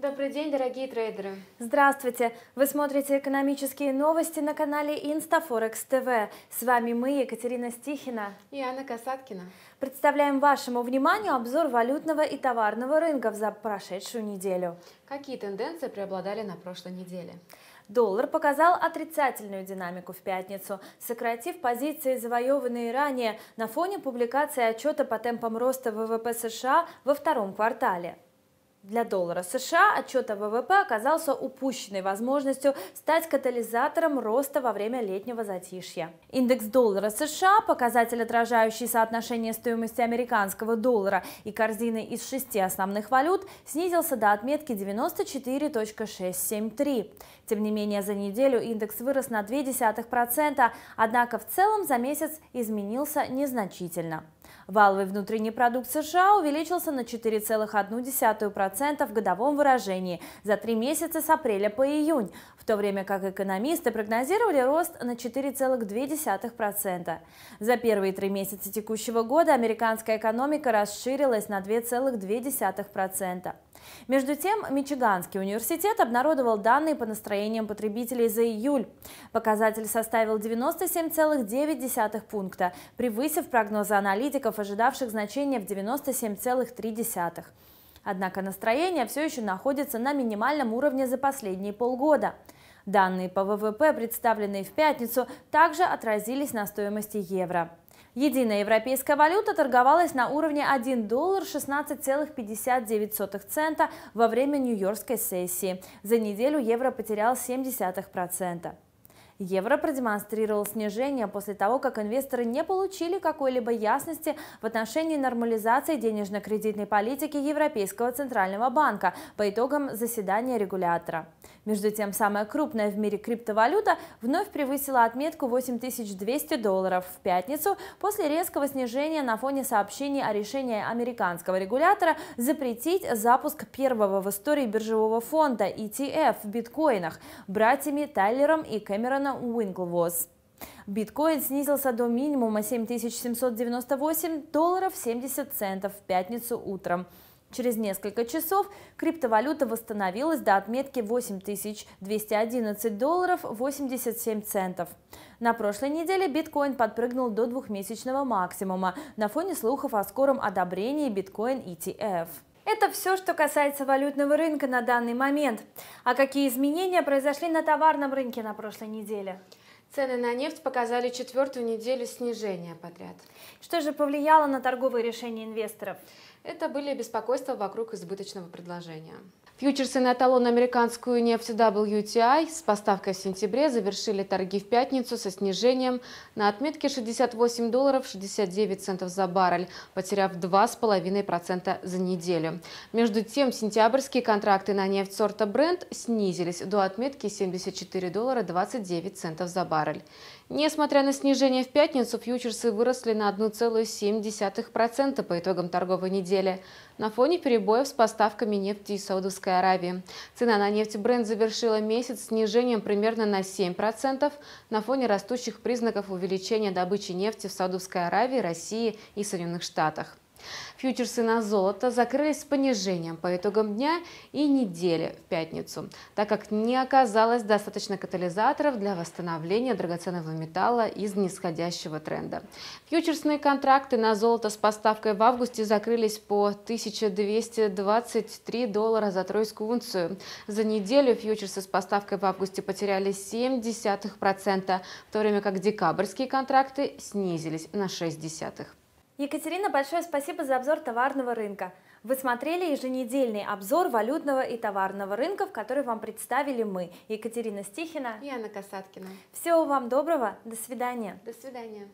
Добрый день, дорогие трейдеры! Здравствуйте! Вы смотрите экономические новости на канале Инстафорекс ТВ. С вами мы, Екатерина Стихина и Анна Касаткина. Представляем вашему вниманию обзор валютного и товарного рынков за прошедшую неделю. Какие тенденции преобладали на прошлой неделе? Доллар показал отрицательную динамику в пятницу, сократив позиции, завоеванные ранее на фоне публикации отчета по темпам роста ВВП США во втором квартале. Для доллара США отчет о ВВП оказался упущенной возможностью стать катализатором роста во время летнего затишья. Индекс доллара США, показатель, отражающий соотношение стоимости американского доллара и корзины из шести основных валют, снизился до отметки 94.673. Тем не менее, за неделю индекс вырос на 0,2%, однако в целом за месяц изменился незначительно. Валовый внутренний продукт США увеличился на 4,1% в годовом выражении за три месяца с апреля по июнь, в то время как экономисты прогнозировали рост на 4,2%. За первые три месяца текущего года американская экономика расширилась на 2,2%. Между тем, Мичиганский университет обнародовал данные по настроениям потребителей за июль. Показатель составил 97,9 пункта, превысив прогнозы аналитиков ожидавших значения в 97,3. Однако настроение все еще находится на минимальном уровне за последние полгода. Данные по ВВП, представленные в пятницу, также отразились на стоимости евро. Единая европейская валюта торговалась на уровне 1 доллар 16,59 цента во время нью-йоркской сессии. За неделю евро потерял 0,7%. Евро продемонстрировал снижение после того, как инвесторы не получили какой-либо ясности в отношении нормализации денежно-кредитной политики Европейского Центрального банка по итогам заседания регулятора. Между тем, самая крупная в мире криптовалюта вновь превысила отметку 8200 долларов в пятницу после резкого снижения на фоне сообщений о решении американского регулятора запретить запуск первого в истории биржевого фонда ETF в биткоинах братьями Тайлером и Кэмероном района Уинклвоз. Биткоин снизился до минимума 7798 долларов 70 центов в пятницу утром. Через несколько часов криптовалюта восстановилась до отметки 8211 долларов 87 центов. На прошлой неделе биткоин подпрыгнул до двухмесячного максимума на фоне слухов о скором одобрении биткоин ETF. Это все, что касается валютного рынка на данный момент. А какие изменения произошли на товарном рынке на прошлой неделе? Цены на нефть показали четвертую неделю снижения подряд. Что же повлияло на торговые решения инвесторов? Это были беспокойства вокруг избыточного предложения. Фьючерсы на талон американскую нефть WTI с поставкой в сентябре завершили торги в пятницу со снижением на отметке 68 долларов 69 центов за баррель, потеряв 2,5% за неделю. Между тем, сентябрьские контракты на нефть сорта Brent снизились до отметки 74 доллара 29 центов за баррель. Несмотря на снижение в пятницу, фьючерсы выросли на 1,7% по итогам торговой недели на фоне перебоев с поставками нефти из Саудовской Саудовской Аравии. Цена на нефть бренд завершила месяц снижением примерно на 7% на фоне растущих признаков увеличения добычи нефти в Саудовской Аравии, России и Соединенных Штатах. Фьючерсы на золото закрылись с понижением по итогам дня и недели в пятницу, так как не оказалось достаточно катализаторов для восстановления драгоценного металла из нисходящего тренда. Фьючерсные контракты на золото с поставкой в августе закрылись по 1223 доллара за тройскую унцию. За неделю фьючерсы с поставкой в августе потеряли 0,7%, в то время как декабрьские контракты снизились на 0,6%. Екатерина, большое спасибо за обзор товарного рынка. Вы смотрели еженедельный обзор валютного и товарного рынков, который вам представили мы, Екатерина Стихина и Анна Касаткина. Всего вам доброго, до свидания. До свидания.